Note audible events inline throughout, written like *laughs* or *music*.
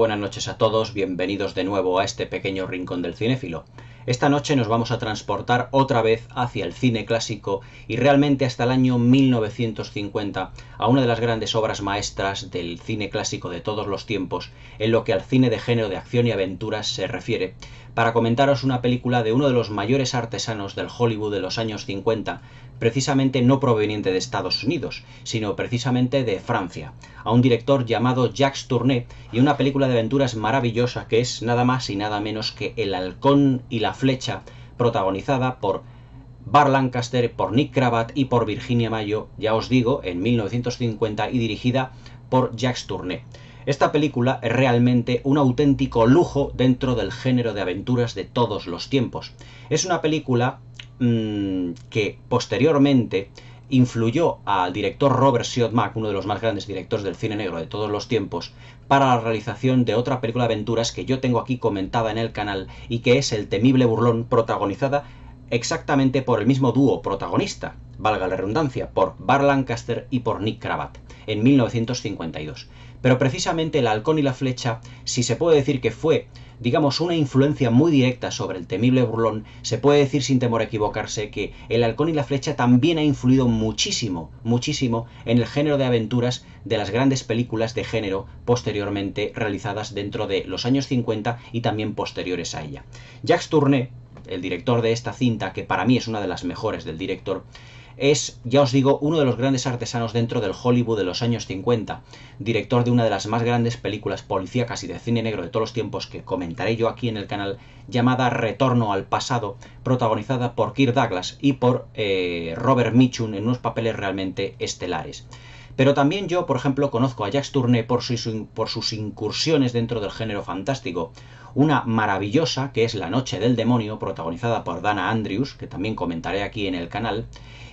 buenas noches a todos, bienvenidos de nuevo a este pequeño rincón del cinéfilo. Esta noche nos vamos a transportar otra vez hacia el cine clásico y realmente hasta el año 1950, a una de las grandes obras maestras del cine clásico de todos los tiempos, en lo que al cine de género de acción y aventuras se refiere, para comentaros una película de uno de los mayores artesanos del Hollywood de los años 50, precisamente no proveniente de Estados Unidos, sino precisamente de Francia, a un director llamado Jacques Tourné y una película de aventuras maravillosa que es nada más y nada menos que El halcón y la flecha, protagonizada por Bar Lancaster, por Nick Cravat y por Virginia Mayo, ya os digo, en 1950 y dirigida por Jacques Tourné. Esta película es realmente un auténtico lujo dentro del género de aventuras de todos los tiempos. Es una película mm, que posteriormente influyó al director Robert Siodmak, uno de los más grandes directores del cine negro de todos los tiempos, para la realización de otra película de aventuras que yo tengo aquí comentada en el canal y que es El temible burlón, protagonizada exactamente por el mismo dúo protagonista, valga la redundancia, por Bar Lancaster y por Nick Cravat, en 1952. Pero precisamente el halcón y la flecha, si se puede decir que fue, digamos, una influencia muy directa sobre el temible burlón, se puede decir sin temor a equivocarse que el halcón y la flecha también ha influido muchísimo, muchísimo en el género de aventuras de las grandes películas de género posteriormente realizadas dentro de los años 50 y también posteriores a ella. Jacques Tourné, el director de esta cinta, que para mí es una de las mejores del director, es, ya os digo, uno de los grandes artesanos dentro del Hollywood de los años 50, director de una de las más grandes películas policíacas y de cine negro de todos los tiempos que comentaré yo aquí en el canal, llamada Retorno al pasado, protagonizada por Kirk Douglas y por eh, Robert Mitchum en unos papeles realmente estelares. Pero también yo, por ejemplo, conozco a Jacques Turner por sus incursiones dentro del género fantástico una maravillosa que es La Noche del Demonio, protagonizada por Dana Andrews, que también comentaré aquí en el canal,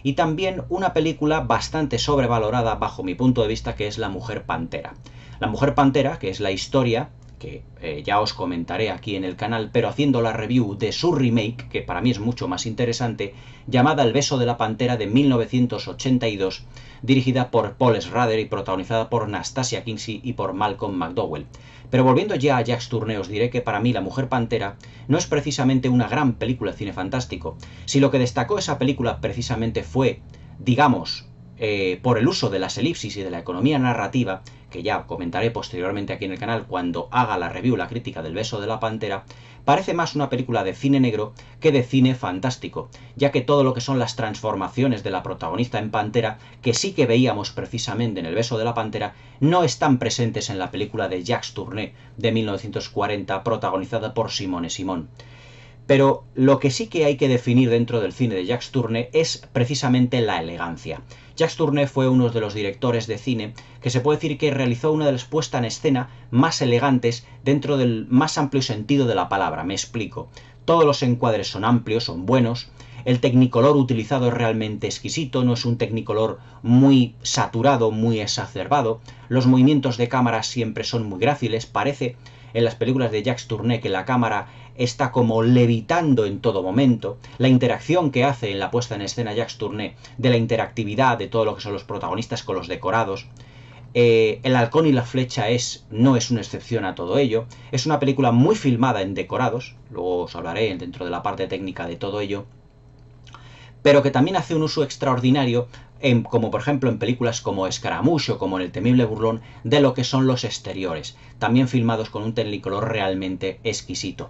y también una película bastante sobrevalorada bajo mi punto de vista que es La Mujer Pantera. La Mujer Pantera, que es la historia que eh, ya os comentaré aquí en el canal, pero haciendo la review de su remake, que para mí es mucho más interesante, llamada El beso de la pantera de 1982, dirigida por Paul Schrader y protagonizada por Nastasia Kinsey y por Malcolm McDowell. Pero volviendo ya a Jax os diré que para mí La Mujer Pantera no es precisamente una gran película de cine fantástico. Si lo que destacó esa película precisamente fue, digamos, eh, por el uso de las elipsis y de la economía narrativa, que ya comentaré posteriormente aquí en el canal cuando haga la review, la crítica del beso de la pantera, parece más una película de cine negro que de cine fantástico, ya que todo lo que son las transformaciones de la protagonista en Pantera, que sí que veíamos precisamente en El beso de la Pantera, no están presentes en la película de Jacques Tourné de 1940, protagonizada por Simone Simon. Pero lo que sí que hay que definir dentro del cine de Jacques Tourné es precisamente la elegancia. Jacques Tourneur fue uno de los directores de cine que se puede decir que realizó una de las puestas en escena más elegantes dentro del más amplio sentido de la palabra. Me explico. Todos los encuadres son amplios, son buenos. El tecnicolor utilizado es realmente exquisito, no es un tecnicolor muy saturado, muy exacerbado. Los movimientos de cámara siempre son muy gráciles, parece en las películas de Jacques Tourneur que la cámara está como levitando en todo momento, la interacción que hace en la puesta en escena Jacques Tourné de la interactividad de todo lo que son los protagonistas con los decorados, eh, el halcón y la flecha es, no es una excepción a todo ello. Es una película muy filmada en decorados, luego os hablaré dentro de la parte técnica de todo ello, pero que también hace un uso extraordinario, como por ejemplo en películas como Escaramucho o como en El temible burlón, de lo que son los exteriores, también filmados con un tecnicolor realmente exquisito.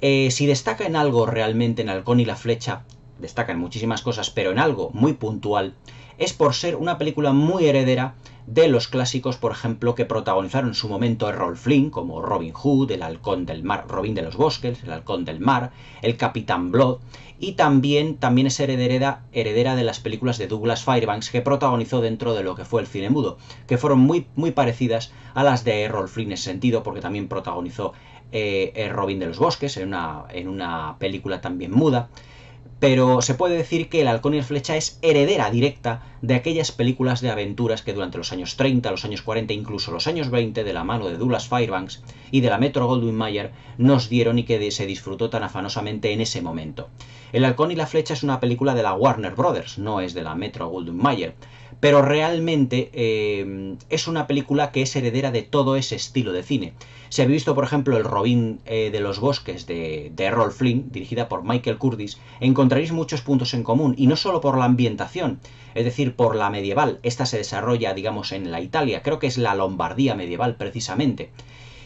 Eh, si destaca en algo realmente en Halcón y la Flecha, destaca en muchísimas cosas, pero en algo muy puntual, es por ser una película muy heredera de los clásicos, por ejemplo, que protagonizaron en su momento Errol Flynn, como Robin Hood, El Halcón del Mar, Robin de los Bosques, El Halcón del Mar, El Capitán Blood, y también, también es heredera, heredera de las películas de Douglas Fairbanks que protagonizó dentro de lo que fue el cine mudo, que fueron muy, muy parecidas a las de Errol Flynn en ese sentido, porque también protagonizó eh, eh, Robin de los Bosques, en una, en una película también muda. Pero se puede decir que El Halcón y la Flecha es heredera directa de aquellas películas de aventuras que durante los años 30, los años 40, incluso los años 20, de la mano de Douglas Fairbanks y de la Metro Goldwyn Mayer, nos dieron y que se disfrutó tan afanosamente en ese momento. El Halcón y la Flecha es una película de la Warner Brothers, no es de la Metro Goldwyn Mayer pero realmente em, es una película que es heredera de todo ese estilo de cine. Si habéis visto, por ejemplo, El Robin eh, de los Bosques de, de Errol Flynn, dirigida por Michael Curtis, encontraréis muchos puntos en común, y no solo por la ambientación, es decir, por la medieval. Esta se desarrolla, digamos, en la Italia, creo que es la Lombardía medieval precisamente,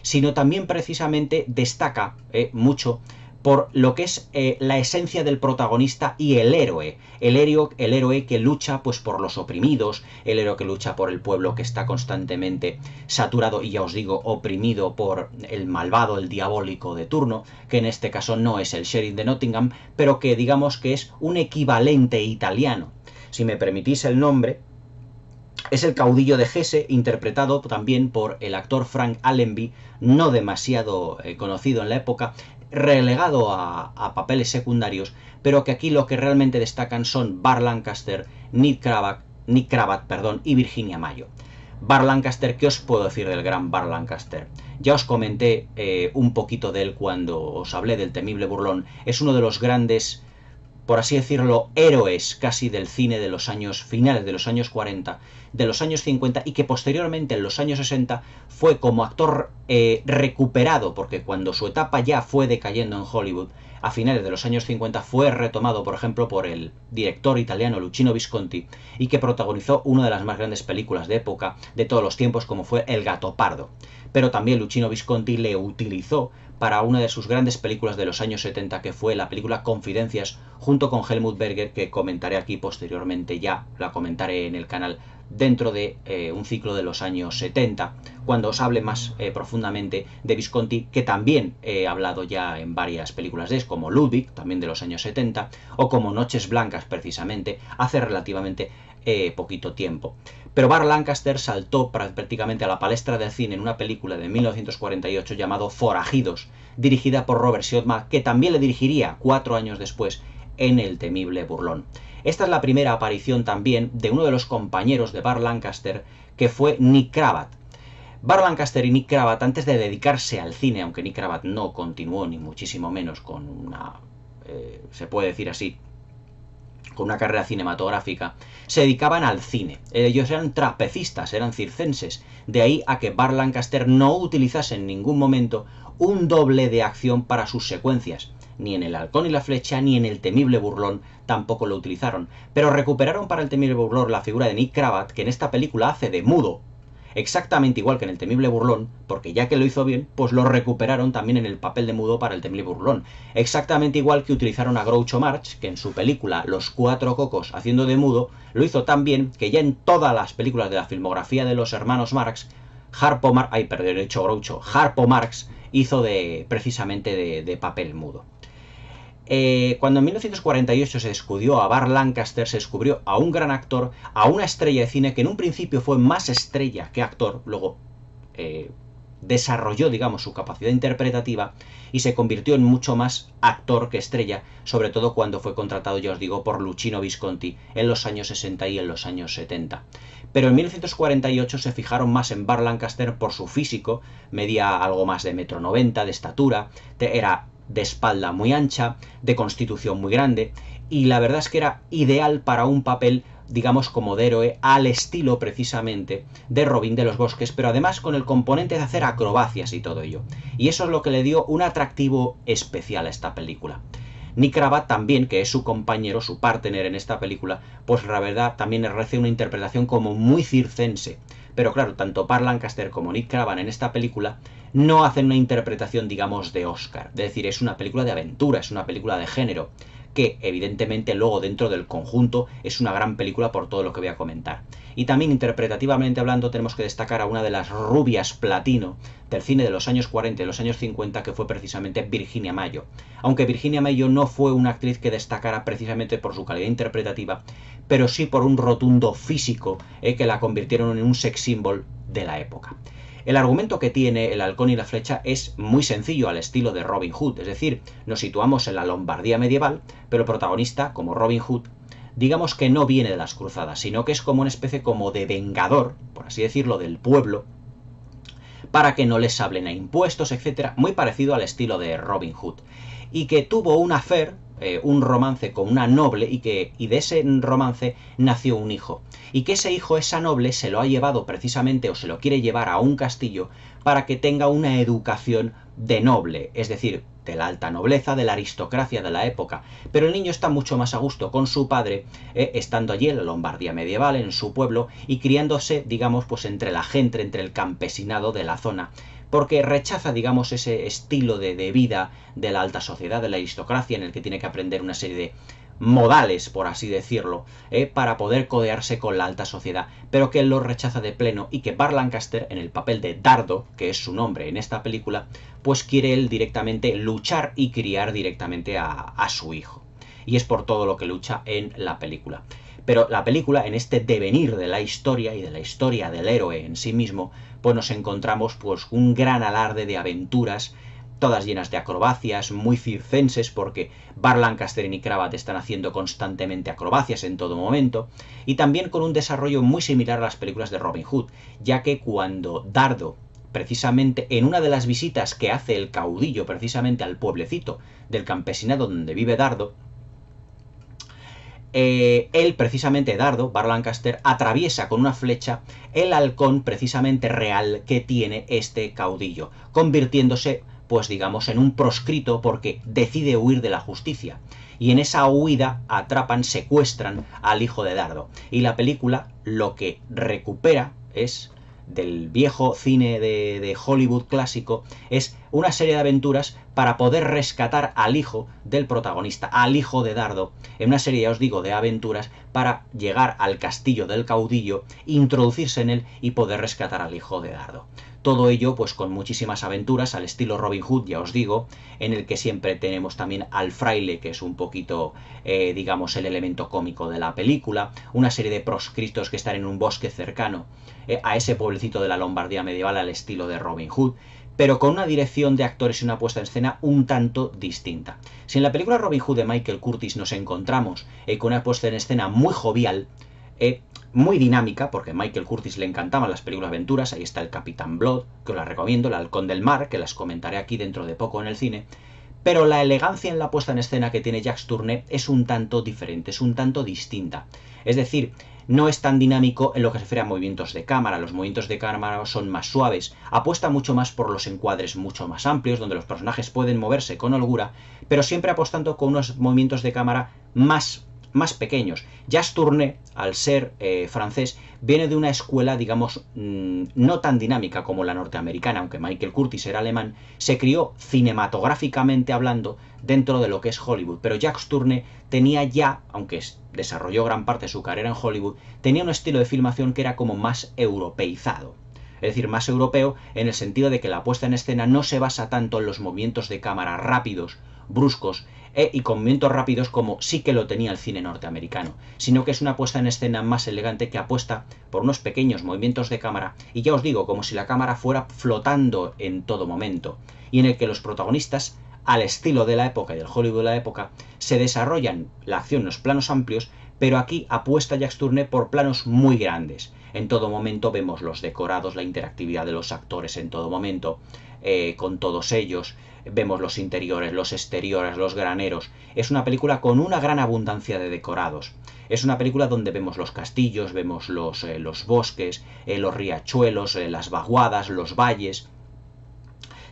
sino también precisamente destaca eh, mucho por lo que es eh, la esencia del protagonista y el héroe. el héroe. El héroe que lucha pues, por los oprimidos, el héroe que lucha por el pueblo que está constantemente saturado y ya os digo, oprimido por el malvado, el diabólico de turno, que en este caso no es el sheriff de Nottingham, pero que digamos que es un equivalente italiano. Si me permitís el nombre, es el caudillo de Gese, interpretado también por el actor Frank Allenby, no demasiado eh, conocido en la época, relegado a, papeles secundarios, pero que aquí lo que realmente destacan son Bar Lancaster, Nick Cravat, perdón, y Virginia Mayo. Bar Lancaster, ¿qué os puedo decir del gran Bar Lancaster? Ya os comenté eh, un poquito de él cuando os hablé del temible burlón. Es uno de los grandes por así decirlo, héroes casi del cine de los años finales, de los años 40, de los años 50 y que posteriormente en los años 60 fue como actor eh, recuperado, porque cuando su etapa ya fue decayendo en Hollywood, a finales de los años 50 fue retomado, por ejemplo, por el director italiano Luchino Visconti y que protagonizó una de las más grandes películas de época de todos los tiempos como fue El gato pardo. Pero también Luchino Visconti le utilizó para una de sus grandes películas de los años 70 que fue la película Confidencias junto con Helmut Berger que comentaré aquí posteriormente ya, la comentaré en el canal dentro de eh, un ciclo de los años 70 cuando os hable más eh, profundamente de Visconti que también he hablado ya en varias películas de es como Ludwig también de los años 70 o como Noches Blancas precisamente hace relativamente eh, poquito tiempo pero Bar Lancaster saltó prácticamente a la palestra del cine en una película de 1948 llamado Forajidos, dirigida por Robert Siodmak que también le dirigiría cuatro años después en El temible burlón. Esta es la primera aparición también de uno de los compañeros de Bar Lancaster, que fue Nick Kravat. Bar Lancaster y Nick Kravat, antes de dedicarse al cine, aunque Nick Kravat no continuó ni muchísimo menos con una, eh, se puede decir así, con una carrera cinematográfica, se dedicaban al cine. Ellos eran trapecistas, eran circenses. De ahí a que Bar Lancaster no utilizase en ningún momento un doble de acción para sus secuencias. Ni en El Halcón y la Flecha, ni en El Temible Burlón tampoco lo utilizaron. Pero recuperaron para El Temible Burlón la figura de Nick Kravat que en esta película hace de mudo exactamente igual que en el temible burlón, porque ya que lo hizo bien, pues lo recuperaron también en el papel de mudo para el temible burlón. Exactamente igual que utilizaron a Groucho Marx, que en su película Los Cuatro Cocos haciendo de mudo, lo hizo tan bien que ya en todas las películas de la filmografía de los hermanos Marx, Harpo Marx, ay, perdón, hecho Groucho, Harpo Marx hizo de precisamente de papel mudo. Eh, cuando en 1948 se descubrió a Bar Lancaster, se descubrió a un gran actor, a una estrella de cine que en un principio fue más estrella que actor, luego eh, desarrolló, digamos, su capacidad interpretativa y se convirtió en mucho más actor que estrella, sobre todo cuando fue contratado, ya os digo, por Luchino Visconti en los años 60 y en los años 70. Pero en 1948 se fijaron más en Bar Lancaster por su físico, medía algo más de metro 90 de estatura, era de espalda muy ancha, de constitución muy grande, y la verdad es que era ideal para un papel digamos como de héroe al estilo precisamente de Robin de los Bosques, pero además con el componente de hacer acrobacias y todo ello. Y eso es lo que le dio un atractivo especial a esta película. Nick también, que es su compañero, su partner en esta película, pues la verdad también recibe una interpretación como muy circense. Pero claro, tanto Par Lancaster como Nick Cravan en esta película no hacen una interpretación, digamos, de Oscar. Es decir, es una película de aventura, es una película de género que evidentemente luego dentro del conjunto es una gran película por todo lo que voy a comentar. Y también interpretativamente hablando tenemos que destacar a una de las rubias platino del cine de los años 40 y los años 50 que fue precisamente Virginia Mayo. Aunque Virginia Mayo no fue una actriz que destacara precisamente por su calidad interpretativa, pero sí por un rotundo físico eh, que la convirtieron en un sex symbol de la época. El argumento que tiene el halcón y la flecha es muy sencillo al estilo de Robin Hood, es decir, nos situamos en la Lombardía medieval, pero el protagonista, como Robin Hood, digamos que no viene de las cruzadas, sino que es como una especie como de vengador, por así decirlo, del pueblo, para que no les hablen a impuestos, etcétera, muy parecido al estilo de Robin Hood, y que tuvo un afer eh, un romance con una noble y que y de ese romance nació un hijo y que ese hijo esa noble se lo ha llevado precisamente o se lo quiere llevar a un castillo para que tenga una educación de noble, es decir, de la alta nobleza, de la aristocracia de la época. Pero el niño está mucho más a gusto con su padre, eh, estando allí en la Lombardía medieval, en su pueblo, y criándose, digamos, pues entre la gente, entre el campesinado de la zona, porque rechaza, digamos, ese estilo de, vida de la alta sociedad, de la aristocracia, en el que tiene que aprender una serie de modales, por así decirlo, eh, para poder codearse con la alta sociedad, pero que él lo rechaza de pleno y que Bar Lancaster, en el papel de Dardo, que es su nombre en esta película, pues quiere él directamente luchar y criar directamente a su hijo. Y es por todo lo que lucha en la película. Pero la película, en este devenir de la historia y de la historia del héroe en sí mismo, pues nos encontramos pues un gran alarde de aventuras todas llenas de acrobacias, muy circenses, porque Bar Lancaster y Kravat están haciendo constantemente acrobacias en todo momento, y también con un desarrollo muy similar a las películas de Robin Hood, ya que cuando Dardo, precisamente en una de las visitas que hace el caudillo precisamente al pueblecito del campesinado donde vive Dardo, eh, él, precisamente Dardo, Bar Lancaster, atraviesa con una flecha el halcón precisamente real que tiene este caudillo, convirtiéndose, pues digamos, en un proscrito porque decide huir de la justicia. Y en esa huida atrapan, secuestran al hijo de Dardo. Y la película lo que recupera es del viejo cine de, Hollywood clásico, es una serie de aventuras para poder rescatar al hijo del protagonista, al hijo de Dardo, en una serie, ya os digo, de aventuras para llegar al castillo del caudillo, introducirse en él y poder rescatar al hijo de Dardo. Todo ello pues con muchísimas aventuras al estilo Robin Hood, ya os digo, en el que siempre tenemos también al fraile, que es un poquito, eh, digamos, el elemento cómico de la película, una serie de proscritos que están en un bosque cercano eh, a ese pueblecito de la Lombardía medieval al estilo de Robin Hood, pero con una dirección de actores y una puesta en escena un tanto distinta. Si en la película Robin Hood de Michael Curtis nos encontramos eh, con una puesta en escena muy jovial, muy dinámica, porque a Michael Curtis le encantaban las películas aventuras, ahí está el Capitán Blood, que os la recomiendo, el Halcón del Mar, que las comentaré aquí dentro de poco en el cine, pero la elegancia en la puesta en escena que tiene Jacques Turner es un tanto diferente, es un tanto distinta. Es decir, no es tan dinámico en lo que se refiere a movimientos de cámara, los movimientos de cámara son más suaves, apuesta mucho más por los encuadres mucho más amplios, donde los personajes pueden moverse con holgura, pero siempre apostando con unos movimientos de cámara más más pequeños. Jacques Tourné, al ser eh, francés, viene de una escuela, digamos, mm, no tan dinámica como la norteamericana, aunque Michael Curtis era alemán, se crió cinematográficamente hablando dentro de lo que es Hollywood. Pero Jacques Tourné tenía ya, aunque desarrolló gran parte de su carrera en Hollywood, tenía un estilo de filmación que era como más europeizado es decir, más europeo, en el sentido de que la puesta en escena no se basa tanto en los movimientos de cámara rápidos, bruscos, eh, y con movimientos rápidos como sí que lo tenía el cine norteamericano, sino que es una puesta en escena más elegante que apuesta por unos pequeños movimientos de cámara, y ya os digo, como si la cámara fuera flotando en todo momento, y en el que los protagonistas al estilo de la época y del Hollywood de la época, se desarrollan la acción en los planos amplios, pero aquí apuesta Jacques Tourneur por planos muy grandes. En todo momento vemos los decorados, la interactividad de los actores en todo momento. Eh, con todos ellos. Vemos los interiores, los exteriores, los graneros. Es una película con una gran abundancia de decorados. Es una película donde vemos los castillos, vemos los, eh, los bosques, eh, los riachuelos, las vaguadas, los valles.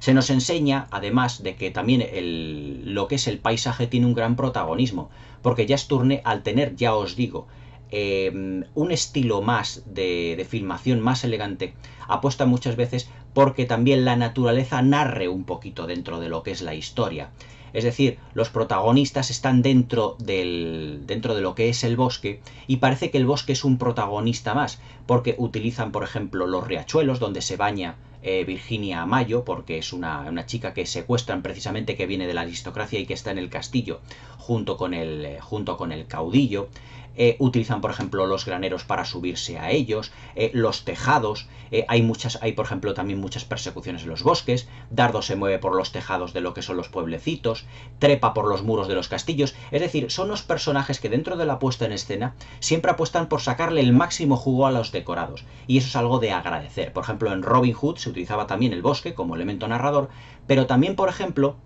Se nos enseña, además, de que también el, lo que es el paisaje tiene un gran protagonismo, porque es turne al tener, ya os digo, un estilo más de, de, filmación más elegante, apuesta muchas veces porque también la naturaleza narre un poquito dentro de lo que es la historia. Es decir, los protagonistas están dentro, del, dentro de lo que es el bosque y parece que el bosque es un protagonista más, porque utilizan, por ejemplo, los riachuelos donde se baña eh, Virginia Mayo, porque es una, chica que secuestran precisamente que viene de la aristocracia y que está en el castillo junto con el, eh, junto con el caudillo. Eh, utilizan, por ejemplo, los graneros para subirse a ellos, eh, los tejados, eh, hay muchas, hay, por ejemplo, también muchas persecuciones en los bosques, Dardo se mueve por los tejados de lo que son los pueblecitos, trepa por los muros de los castillos, es decir, son los personajes que dentro de la puesta en escena siempre apuestan por sacarle el máximo jugo a los decorados, y eso es algo de agradecer. Por ejemplo, en Robin Hood se utilizaba también el bosque como elemento narrador, pero también, por ejemplo,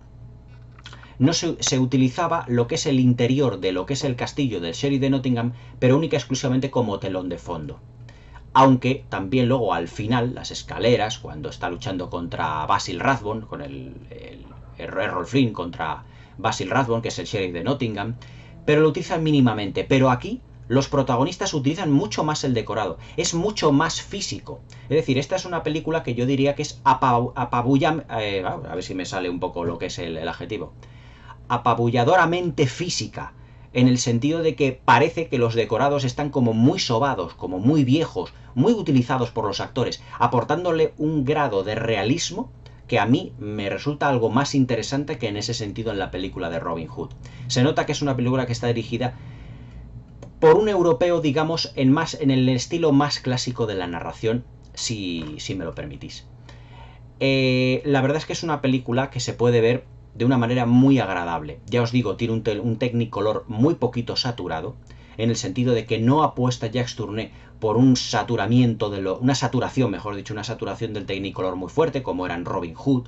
no se, utilizaba lo que es el interior de lo que es el castillo del Sherry de Nottingham, pero única y exclusivamente como telón de fondo. Aunque también luego al final, las escaleras, cuando está luchando contra Basil Rathbone, con el, el, contra Basil Rathbone, que es el sheriff de Nottingham, pero lo utilizan mínimamente. Pero aquí los protagonistas utilizan mucho más el decorado, es mucho más físico. Es decir, esta es una película que yo diría que es apabulla. Eh, a ver si me sale un poco lo que es el adjetivo, apabulladoramente física, en el sentido de que parece que los decorados están como muy sobados, como muy viejos, muy utilizados por los actores, aportándole un grado de realismo que a mí me resulta algo más interesante que en ese sentido en la película de Robin Hood. Se nota que es una película que está dirigida por un europeo, digamos, en, más, en el estilo más clásico de la narración, si, me lo permitís. Eh, la verdad es que es una película que se puede ver de una manera muy agradable. Ya os digo, tiene un, un Technicolor muy poquito saturado, en el sentido de que no apuesta Jacques Tourné por un saturamiento de lo, una saturación, mejor dicho, una saturación del Technicolor muy fuerte, como eran Robin Hood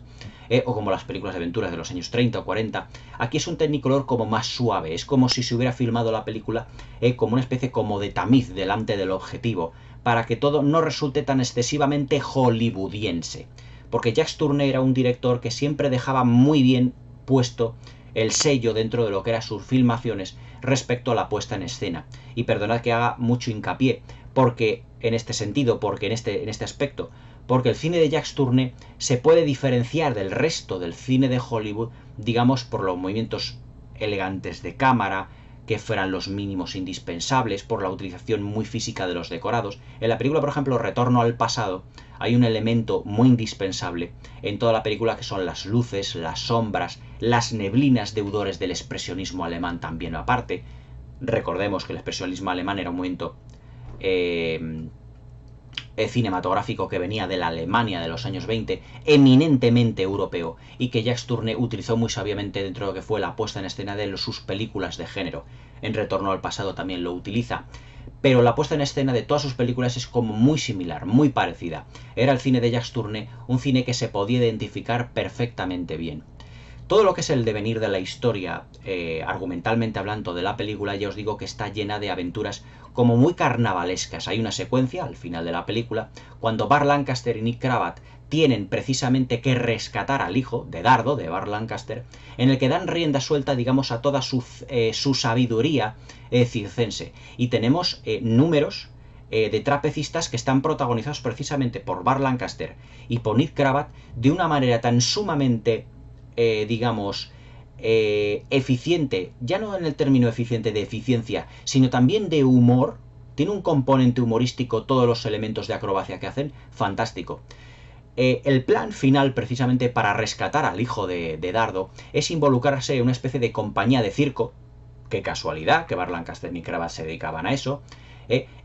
eh, o como las películas de aventuras de los años 30 o 40. Aquí es un Technicolor como más suave, es como si se hubiera filmado la película eh, como una especie como de tamiz delante del objetivo, para que todo no resulte tan excesivamente hollywoodiense porque Jack Turner era un director que siempre dejaba muy bien puesto el sello dentro de lo que eran sus filmaciones respecto a la puesta en escena. Y perdonad que haga mucho hincapié, porque en este sentido, porque en este, en este aspecto, porque el cine de Jack Turner se puede diferenciar del resto del cine de Hollywood, digamos, por los movimientos elegantes de cámara, que fueran los mínimos indispensables por la utilización muy física de los decorados. En la película, por ejemplo, Retorno al pasado, hay un elemento muy indispensable en toda la película que son las luces, las sombras, las neblinas deudores del expresionismo alemán también aparte. Recordemos que el expresionismo alemán era un momento eh, eh, cinematográfico que venía de la Alemania de los años 20, eminentemente europeo, y que Jacques turner utilizó muy sabiamente dentro de lo que fue la puesta en escena de sus películas de género. En Retorno al pasado también lo utiliza. Pero la puesta en escena de todas sus películas es como muy similar, muy parecida. Era el cine de Jacques Tourneur, un cine que se podía identificar perfectamente bien todo lo que es el devenir de la historia, eh, argumentalmente hablando, de la película, ya os digo que está llena de aventuras como muy carnavalescas. Hay una secuencia al final de la película, cuando Bar Lancaster y Nick Cravat tienen precisamente que rescatar al hijo de Dardo, de Bar Lancaster, en el que dan rienda suelta, digamos, a toda su, eh, sabiduría eh, circense. Y tenemos números de trapecistas que están protagonizados precisamente por Bar Lancaster y por Nick Cravat de una manera tan sumamente eh, digamos, eh, eficiente, ya no en el término eficiente de eficiencia, sino también de humor, tiene un componente humorístico todos los elementos de acrobacia que hacen, fantástico. Eh, el plan final, precisamente para rescatar al hijo de, Dardo, es involucrarse en una especie de compañía de circo, qué casualidad que Barlan y se dedicaban a eso,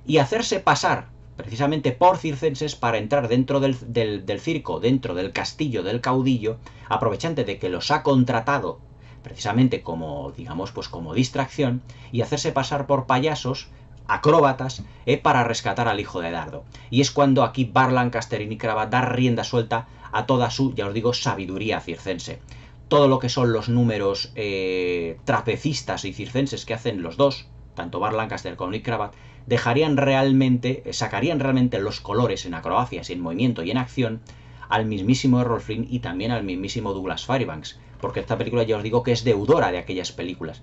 y hacerse pasar precisamente por circenses para entrar dentro del, circo, dentro del castillo del caudillo, aprovechante de que los ha contratado precisamente como, digamos, pues como distracción, y hacerse pasar por payasos, acróbatas, eh, para rescatar al hijo de Dardo. Y es cuando aquí Barlan Casterinicra y a dar rienda suelta a toda su, ya os digo, sabiduría circense. Todo lo que son los números eh, trapecistas y circenses que hacen los dos, tanto Bar Lancaster como Nick Cravat, dejarían realmente, eh, sacarían realmente los colores en acrobacias, en movimiento y en acción al mismísimo Errol Flynn y también al mismísimo Douglas Fairbanks, porque esta película ya os digo que es deudora de aquellas películas.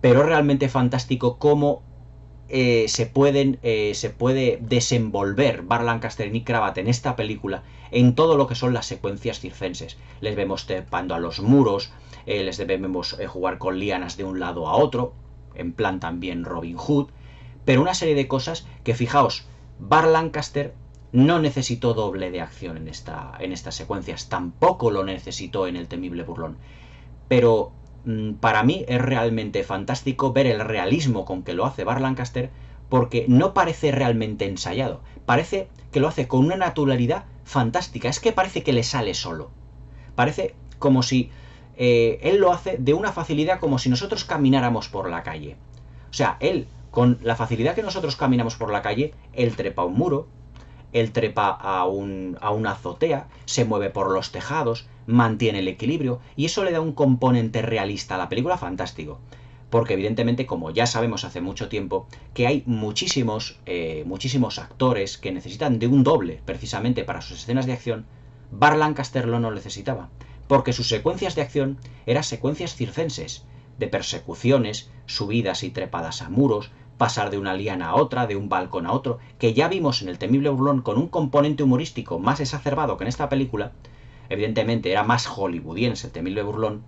Pero es realmente fantástico cómo eh, se, pueden, eh, se puede desenvolver Bar Lancaster y Nick Cravat en esta película en todo lo que son las secuencias circenses. Les vemos trepando a los muros, les vemos jugar con lianas de un lado a otro, en plan también Robin Hood, pero una serie de cosas que fijaos, Bar Lancaster no necesitó doble de acción en, esta, en estas secuencias, tampoco lo necesitó en el temible burlón, pero mm, para mí es realmente fantástico ver el realismo con que lo hace Bar Lancaster, porque no parece realmente ensayado, parece que lo hace con una naturalidad fantástica, es que parece que le sale solo, parece como si eh, él lo hace de una facilidad como si nosotros camináramos por la calle. O sea, él, con la facilidad que nosotros caminamos por la calle, él trepa un muro, él trepa a, un, una azotea, se mueve por los tejados, mantiene el equilibrio, y eso le da un componente realista a la película fantástico porque evidentemente, como ya sabemos hace mucho tiempo, que hay muchísimos, eh, muchísimos actores que necesitan de un doble precisamente para sus escenas de acción, Bar Lancaster lo no necesitaba porque sus secuencias de acción eran secuencias circenses, de persecuciones, subidas y trepadas a muros, pasar de una liana a otra, de un balcón a otro, que ya vimos en el temible burlón con un componente humorístico más exacerbado que en esta película, evidentemente era más hollywoodiense el temible burlón,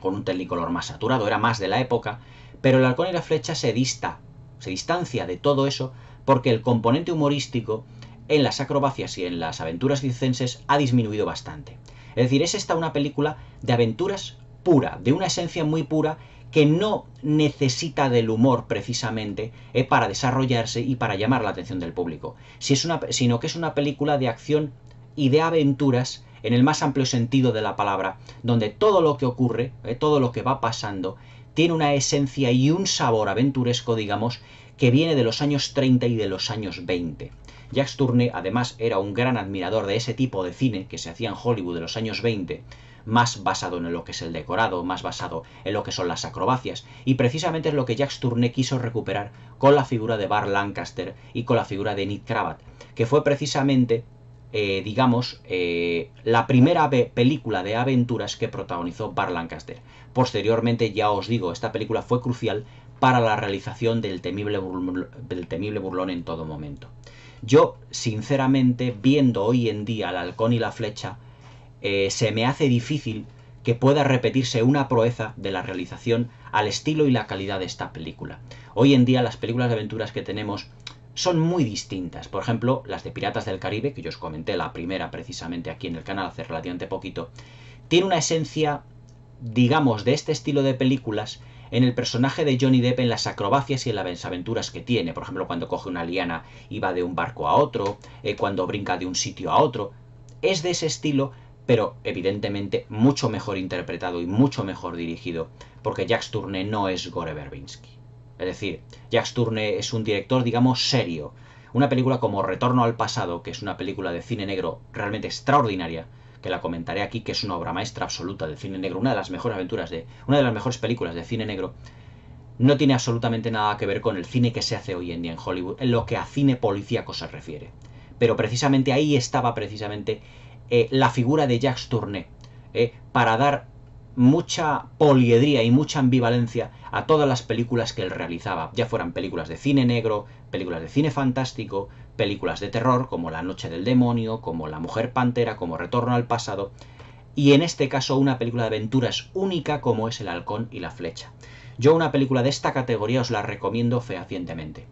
con un telicolor más saturado, era más de la época, pero el halcón y la flecha se dista, se distancia de todo eso, porque el componente humorístico en las acrobacias y en las aventuras circenses ha disminuido bastante. Es decir, es esta una película de aventuras pura, de una esencia muy pura que no necesita del humor precisamente eh, para desarrollarse y para llamar la atención del público, sino que es una película de acción y de aventuras en el más amplio sentido de la palabra, donde todo lo que ocurre, eh, todo lo que va pasando, tiene una esencia y un sabor aventuresco, digamos, que viene de los años 30 y de los años 20. Jack Tourney además era un gran admirador de ese tipo de cine que se hacía en Hollywood de los años 20, más basado en lo que es el decorado, más basado en lo que son las acrobacias, y precisamente es lo que Jack Tourney quiso recuperar con la figura de Bar Lancaster y con la figura de Nick Cravat, que fue precisamente eh, digamos, eh, la primera película de aventuras que protagonizó Bar Lancaster. Posteriormente, ya os digo, esta película fue crucial para la realización del del temible burlón en todo momento. Yo, sinceramente, viendo hoy en día el halcón y la flecha, eh, se me hace difícil que pueda repetirse una proeza de la realización al estilo y la calidad de esta película. Hoy en día las películas de aventuras que tenemos son muy distintas. Por ejemplo, las de Piratas del Caribe, que yo os comenté la primera precisamente aquí en el canal hace relativamente poquito, tiene una esencia, digamos, de este estilo de películas en el personaje de Johnny Depp en las acrobacias y en las aventuras que tiene. Por ejemplo, cuando coge una liana y va de un barco a otro, eh, cuando brinca de un sitio a otro. Es de ese estilo, pero evidentemente mucho mejor interpretado y mucho mejor dirigido, porque Jack Sturne no es Gore Verbinski. Es decir, Jack Sturne es un director, digamos, serio. Una película como Retorno al Pasado, que es una película de cine negro realmente extraordinaria, que la comentaré aquí, que es una obra maestra absoluta del cine negro, una de las mejores aventuras de, una de las mejores películas de cine negro, no tiene absolutamente nada que ver con el cine que se hace hoy en día en Hollywood, en lo que a cine policíaco se refiere. Pero precisamente ahí estaba precisamente eh, la figura de Jacques Tourné, eh, para dar mucha poliedría y mucha ambivalencia a todas las películas que él realizaba, ya fueran películas de cine negro, películas de cine fantástico, películas de terror como La Noche del Demonio, como La Mujer Pantera, como Retorno al Pasado, y en este caso una película de aventuras única como es El Halcón y la Flecha. Yo una película de esta categoría os la recomiendo fehacientemente.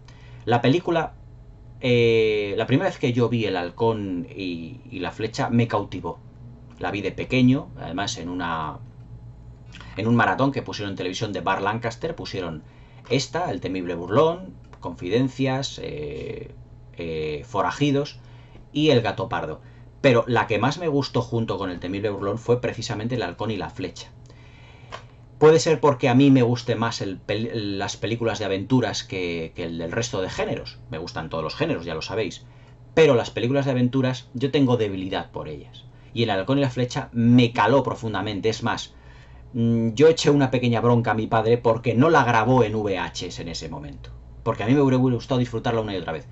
La película, eh, la primera vez que yo vi El Halcón y, la Flecha me cautivó. La vi de pequeño, además en una en un maratón que pusieron en televisión de Bar Lancaster, pusieron esta, El temible burlón, Confidencias, eh, eh, forajidos y el gato pardo. Pero la que más me gustó junto con el temible burlón fue precisamente el halcón y la flecha. Puede ser porque a mí me guste más las películas de aventuras que, el del resto de géneros. Me gustan todos los géneros, ya lo sabéis. Pero las películas de aventuras yo tengo debilidad por ellas. Y el halcón y la flecha me caló profundamente. Es más, mm, yo eché una pequeña bronca a mi padre porque no la grabó en VHS en ese momento. Porque a mí me hubiera gustado disfrutarla una y otra vez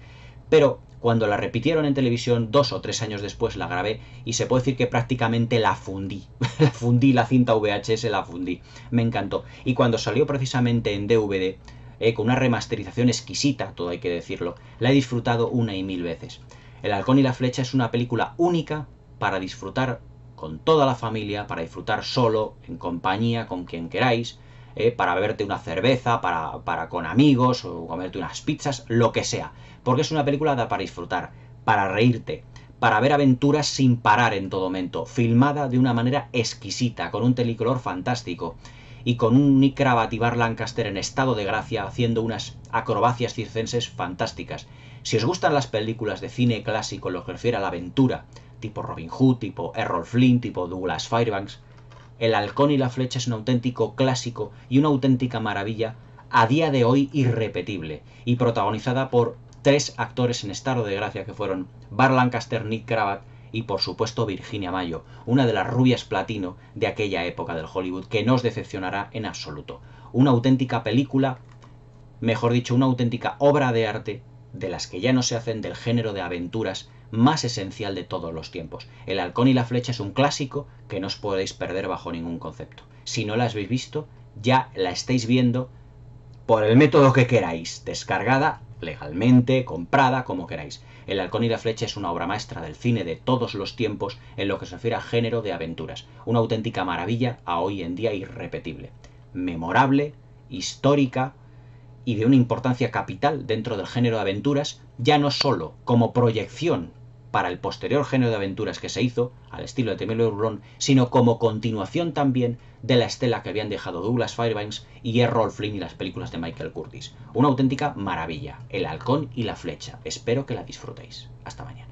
pero cuando la repitieron en televisión, dos o tres años después la grabé y se puede decir que prácticamente la fundí. *laughs* la fundí, la cinta VHS la fundí. Me encantó. Y cuando salió precisamente en DVD, eh, con una remasterización exquisita, todo hay que decirlo, la he disfrutado una y mil veces. El Halcón y la Flecha es una película única para disfrutar con toda la familia, para disfrutar solo, en compañía, con quien queráis. Eh, para beberte una cerveza, para, para con amigos, o comerte unas pizzas, lo que sea porque es una película da para disfrutar, para reírte, para ver aventuras sin parar en todo momento, filmada de una manera exquisita, con un telicolor fantástico y con un y Lancaster en estado de gracia haciendo unas acrobacias circenses fantásticas. Si os gustan las películas de cine clásico en lo que refiere a la aventura, tipo Robin Hood, tipo Errol Flynn, tipo Douglas Fairbanks, El halcón y la flecha es un auténtico clásico y una auténtica maravilla a día de hoy irrepetible y protagonizada por tres actores en estado de gracia que fueron Bar Lancaster, Nick Cravat y por supuesto Virginia Mayo, una de las rubias platino de aquella época del Hollywood que no os decepcionará en absoluto. Una auténtica película, mejor dicho, una auténtica obra de arte de las que ya no se hacen del género de aventuras más esencial de todos los tiempos. El halcón y la flecha es un clásico que no os podéis perder bajo ningún concepto. Si no la habéis visto, ya la estáis viendo por el método que queráis, descargada legalmente, comprada, como queráis. El Halcón y la Flecha es una obra maestra del cine de todos los tiempos en lo que se refiere a género de aventuras, una auténtica maravilla a hoy en día irrepetible, memorable, histórica y de una importancia capital dentro del género de aventuras, ya no solo como proyección para el posterior género de aventuras que se hizo, al estilo de Temelo Euron, sino como continuación también de la estela que habían dejado Douglas Fairbanks y Errol Flynn y las películas de Michael Curtis. Una auténtica maravilla, El halcón y la flecha. Espero que la disfrutéis. Hasta mañana.